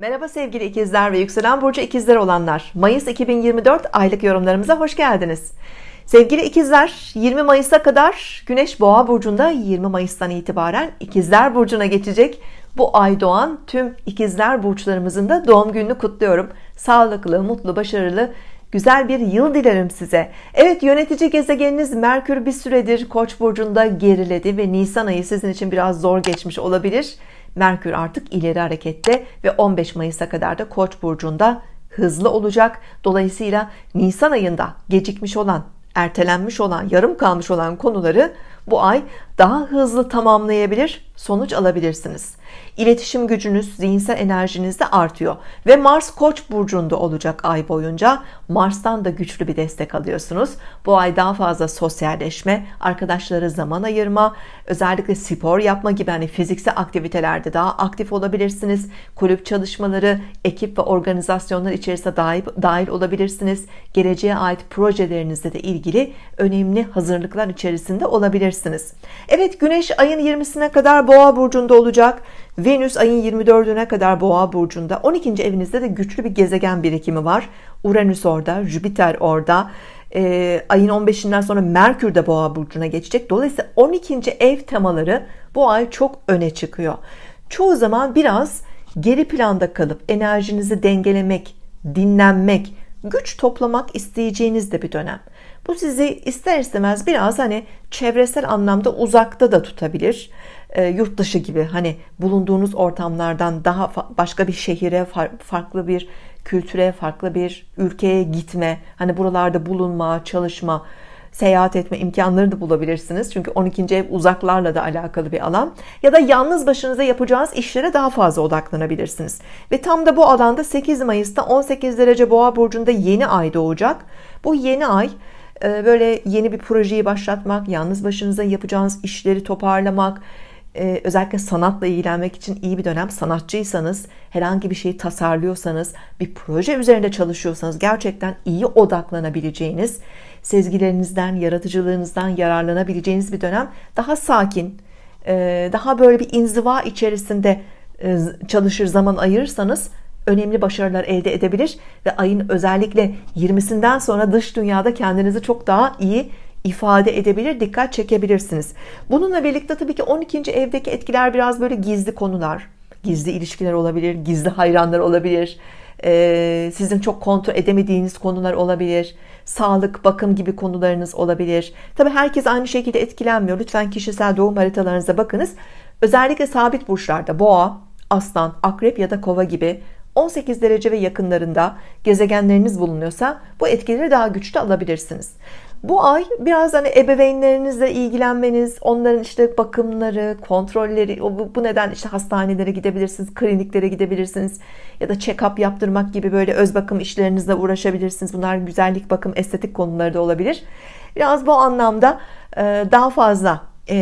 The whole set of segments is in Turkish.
Merhaba sevgili ikizler ve yükselen burcu ikizler olanlar. Mayıs 2024 aylık yorumlarımıza hoş geldiniz. Sevgili ikizler 20 Mayıs'a kadar Güneş Boğa burcunda 20 Mayıs'tan itibaren ikizler burcuna geçecek. Bu ay doğan tüm ikizler burçlarımızın da doğum gününü kutluyorum. Sağlıklı, mutlu, başarılı Güzel bir yıl dilerim size. Evet yönetici gezegeniniz Merkür bir süredir Koç burcunda geriledi ve Nisan ayı sizin için biraz zor geçmiş olabilir. Merkür artık ileri harekette ve 15 Mayıs'a kadar da Koç burcunda hızlı olacak. Dolayısıyla Nisan ayında gecikmiş olan, ertelenmiş olan, yarım kalmış olan konuları bu ay daha hızlı tamamlayabilir, sonuç alabilirsiniz. İletişim gücünüz, zihinsel enerjiniz de artıyor ve Mars Koç burcunda olacak ay boyunca. Mars'tan da güçlü bir destek alıyorsunuz. Bu ay daha fazla sosyalleşme, arkadaşlara zaman ayırma, özellikle spor yapma gibi hani fiziksel aktivitelerde daha aktif olabilirsiniz. Kulüp çalışmaları, ekip ve organizasyonlar içerisinde dahil, dahil olabilirsiniz. Geleceğe ait projelerinizle de ilgili önemli hazırlıklar içerisinde olabilirsiniz görebilirsiniz Evet Güneş ayın 20'sine kadar boğa burcunda olacak Venüs ayın 24'üne kadar boğa burcunda 12. evinizde de güçlü bir gezegen birikimi var Uranüs orada Jüpiter orada e, ayın 15'inden sonra Merkür de boğa burcuna geçecek Dolayısıyla 12. ev temaları bu ay çok öne çıkıyor çoğu zaman biraz geri planda kalıp enerjinizi dengelemek dinlenmek güç toplamak isteyeceğiniz de bir dönem. Bu sizi ister istemez biraz hani çevresel anlamda uzakta da tutabilir. E, yurt dışı gibi hani bulunduğunuz ortamlardan daha başka bir şehire, far farklı bir kültüre, farklı bir ülkeye gitme, hani buralarda bulunma, çalışma seyahat etme imkanları da bulabilirsiniz. Çünkü 12. ev uzaklarla da alakalı bir alan. Ya da yalnız başınıza yapacağınız işlere daha fazla odaklanabilirsiniz. Ve tam da bu alanda 8 Mayıs'ta 18 derece boğa burcunda yeni ay doğacak. Bu yeni ay e, böyle yeni bir projeyi başlatmak, yalnız başınıza yapacağınız işleri toparlamak, e, özellikle sanatla ilgilenmek için iyi bir dönem. Sanatçıysanız, herhangi bir şeyi tasarlıyorsanız, bir proje üzerinde çalışıyorsanız gerçekten iyi odaklanabileceğiniz sezgilerinizden, yaratıcılığınızdan yararlanabileceğiniz bir dönem. Daha sakin, e, daha böyle bir inziva içerisinde e, çalışır zaman ayırırsanız önemli başarılar elde edebilir ve ayın özellikle 20'sinden sonra dış dünyada kendinizi çok daha iyi ifade edebilir, dikkat çekebilirsiniz. Bununla birlikte tabii ki 12. evdeki etkiler biraz böyle gizli konular, gizli ilişkiler olabilir, gizli hayranlar olabilir, ee, sizin çok kontrol edemediğiniz konular olabilir. Sağlık, bakım gibi konularınız olabilir. Tabi herkes aynı şekilde etkilenmiyor. Lütfen kişisel doğum haritalarınıza bakınız. Özellikle sabit burçlarda boğa, aslan, akrep ya da kova gibi 18 derece ve yakınlarında gezegenleriniz bulunuyorsa bu etkileri daha güçlü alabilirsiniz. Bu ay biraz hani ebeveynlerinizle ilgilenmeniz, onların işte bakımları, kontrolleri, bu neden işte hastanelere gidebilirsiniz, kliniklere gidebilirsiniz ya da check-up yaptırmak gibi böyle öz bakım işlerinizle uğraşabilirsiniz. Bunlar güzellik bakım, estetik konuları da olabilir. Biraz bu anlamda e, daha fazla e,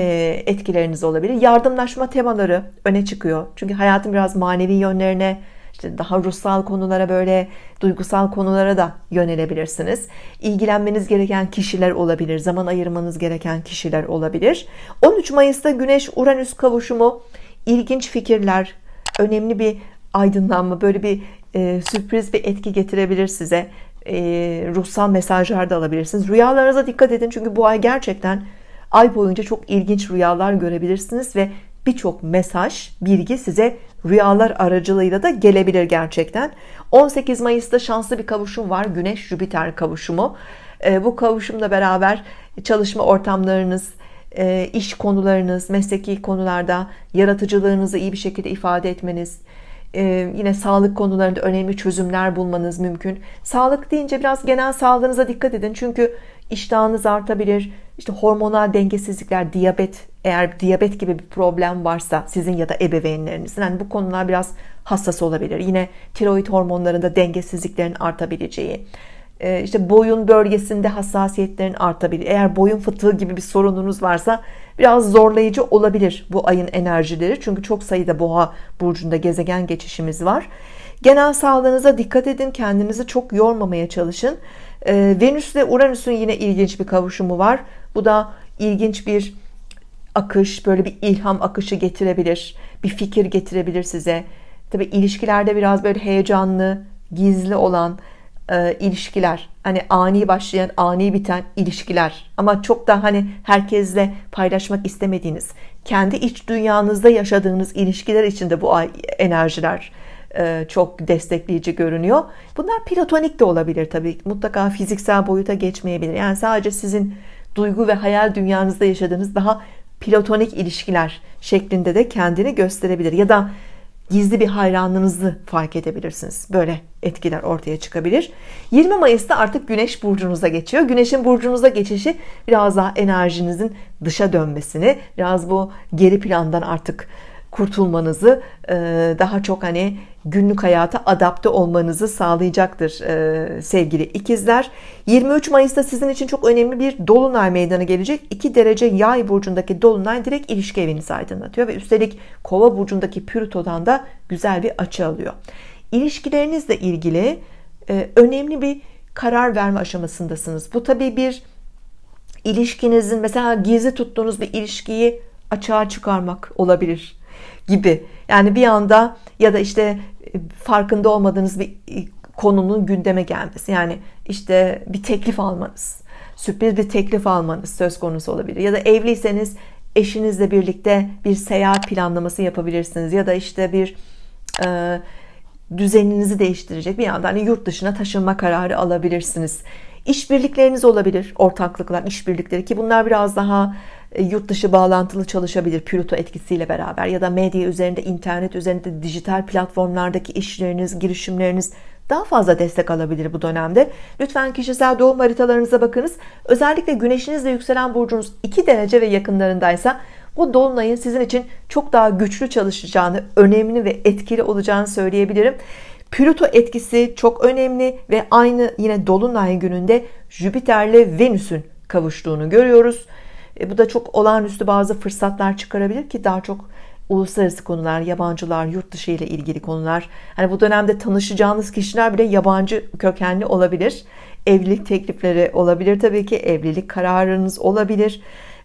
etkileriniz olabilir. Yardımlaşma temaları öne çıkıyor. Çünkü hayatın biraz manevi yönlerine işte daha ruhsal konulara böyle duygusal konulara da yönelebilirsiniz. İlgilenmeniz gereken kişiler olabilir. Zaman ayırmanız gereken kişiler olabilir. 13 Mayıs'ta Güneş Uranüs kavuşumu ilginç fikirler, önemli bir aydınlanma, böyle bir e, sürpriz bir etki getirebilir size. E, ruhsal mesajlar da alabilirsiniz. Rüyalarınıza dikkat edin çünkü bu ay gerçekten ay boyunca çok ilginç rüyalar görebilirsiniz ve birçok mesaj, bilgi size rüyalar aracılığıyla da gelebilir gerçekten. 18 Mayıs'ta şanslı bir kavuşum var. Güneş Jüpiter kavuşumu. Ee, bu kavuşumla beraber çalışma ortamlarınız, e, iş konularınız, mesleki konularda yaratıcılığınızı iyi bir şekilde ifade etmeniz, e, yine sağlık konularında önemli çözümler bulmanız mümkün. Sağlık deyince biraz genel sağlığınıza dikkat edin. Çünkü iştahınız artabilir, işte hormonal dengesizlikler, diyabet eğer diyabet gibi bir problem varsa sizin ya da ebeveynlerinizin yani bu konular biraz hassas olabilir. Yine tiroid hormonlarında dengesizliklerin artabileceği, e, işte boyun bölgesinde hassasiyetlerin artabilir. Eğer boyun fıtığı gibi bir sorununuz varsa biraz zorlayıcı olabilir bu ayın enerjileri. Çünkü çok sayıda boğa burcunda gezegen geçişimiz var. Genel sağlığınıza dikkat edin. Kendinizi çok yormamaya çalışın. Ee, Venüs ve Uranüs'ün yine ilginç bir kavuşumu var. Bu da ilginç bir akış, böyle bir ilham akışı getirebilir. Bir fikir getirebilir size. Tabi ilişkilerde biraz böyle heyecanlı, gizli olan e, ilişkiler. Hani ani başlayan, ani biten ilişkiler. Ama çok da hani herkesle paylaşmak istemediğiniz, kendi iç dünyanızda yaşadığınız ilişkiler içinde bu enerjiler e, çok destekleyici görünüyor. Bunlar platonik de olabilir tabii. Mutlaka fiziksel boyuta geçmeyebilir. Yani sadece sizin duygu ve hayal dünyanızda yaşadığınız daha platonik ilişkiler şeklinde de kendini gösterebilir. Ya da gizli bir hayranlığınızı fark edebilirsiniz. Böyle etkiler ortaya çıkabilir. 20 Mayıs'ta artık Güneş burcunuza geçiyor. Güneşin burcunuza geçişi biraz daha enerjinizin dışa dönmesini, biraz bu geri plandan artık kurtulmanızı e, daha çok hani günlük hayata adapte olmanızı sağlayacaktır e, sevgili ikizler. 23 Mayıs'ta sizin için çok önemli bir dolunay meydana gelecek. 2 derece yay burcundaki dolunay direkt ilişki evinizi aydınlatıyor ve üstelik kova burcundaki pürütodan da güzel bir açı alıyor. İlişkilerinizle ilgili e, önemli bir karar verme aşamasındasınız. Bu tabii bir ilişkinizin mesela gizli tuttuğunuz bir ilişkiyi açığa çıkarmak olabilir gibi. Yani bir anda ya da işte e, farkında olmadığınız bir e, konunun gündeme gelmesi. Yani işte bir teklif almanız, sürpriz bir teklif almanız söz konusu olabilir. Ya da evliyseniz eşinizle birlikte bir seyahat planlaması yapabilirsiniz. Ya da işte bir e, düzeninizi değiştirecek bir anda hani yurt dışına taşınma kararı alabilirsiniz. İşbirlikleriniz olabilir, ortaklıklar, işbirlikleri ki bunlar biraz daha e, yurt dışı bağlantılı çalışabilir Pluto etkisiyle beraber ya da medya üzerinde, internet üzerinde, dijital platformlardaki işleriniz, girişimleriniz daha fazla destek alabilir bu dönemde. Lütfen kişisel doğum haritalarınıza bakınız. Özellikle güneşinizle yükselen burcunuz 2 derece ve yakınlarındaysa bu dolunayın sizin için çok daha güçlü çalışacağını, önemli ve etkili olacağını söyleyebilirim. Plüto etkisi çok önemli ve aynı yine dolunay gününde Jüpiter'le Venüs'ün kavuştuğunu görüyoruz. E, bu da çok olağanüstü bazı fırsatlar çıkarabilir ki daha çok uluslararası konular, yabancılar, yurt dışı ile ilgili konular. Hani bu dönemde tanışacağınız kişiler bile yabancı kökenli olabilir. Evlilik teklifleri olabilir tabii ki. Evlilik kararınız olabilir.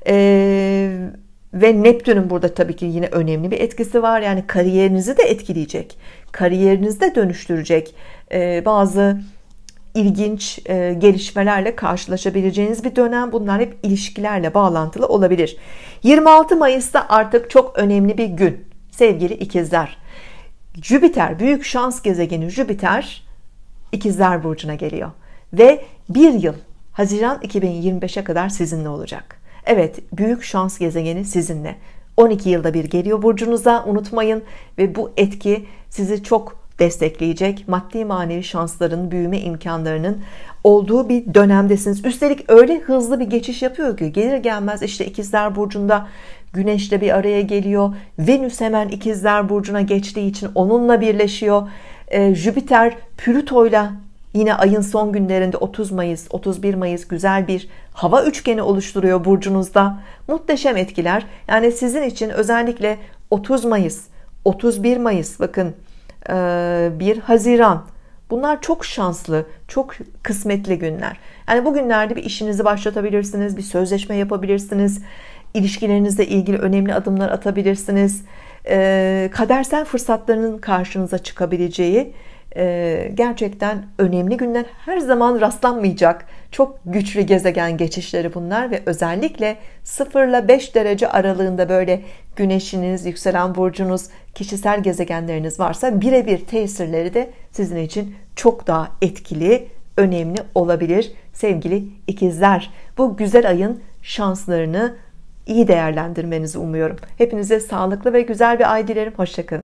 Ee, ve Neptün'ün burada tabii ki yine önemli bir etkisi var. Yani kariyerinizi de etkileyecek. kariyerinizi de dönüştürecek. Ee, bazı ilginç e, gelişmelerle karşılaşabileceğiniz bir dönem. Bunlar hep ilişkilerle bağlantılı olabilir. 26 Mayıs'ta artık çok önemli bir gün. Sevgili ikizler. Jüpiter, büyük şans gezegeni Jüpiter ikizler burcuna geliyor. Ve bir yıl Haziran 2025'e kadar sizinle olacak. Evet, büyük şans gezegeni sizinle. 12 yılda bir geliyor burcunuza unutmayın ve bu etki sizi çok destekleyecek maddi manevi şansların büyüme imkanlarının olduğu bir dönemdesiniz. Üstelik öyle hızlı bir geçiş yapıyor ki gelir gelmez işte ikizler burcunda güneşle bir araya geliyor. Venüs hemen ikizler burcuna geçtiği için onunla birleşiyor. Ee, Jüpiter Plüto'yla yine ayın son günlerinde 30 Mayıs 31 Mayıs güzel bir hava üçgeni oluşturuyor burcunuzda. Muhteşem etkiler. Yani sizin için özellikle 30 Mayıs 31 Mayıs bakın 1 e, Haziran. Bunlar çok şanslı, çok kısmetli günler. Yani bugünlerde bir işinizi başlatabilirsiniz, bir sözleşme yapabilirsiniz, ilişkilerinizle ilgili önemli adımlar atabilirsiniz. E, kadersel fırsatların karşınıza çıkabileceği ee, gerçekten önemli günler her zaman rastlanmayacak çok güçlü gezegen geçişleri bunlar ve özellikle 0 ile 5 derece aralığında böyle güneşiniz, yükselen burcunuz, kişisel gezegenleriniz varsa birebir tesirleri de sizin için çok daha etkili, önemli olabilir sevgili ikizler. Bu güzel ayın şanslarını iyi değerlendirmenizi umuyorum. Hepinize sağlıklı ve güzel bir ay dilerim. Hoşçakalın.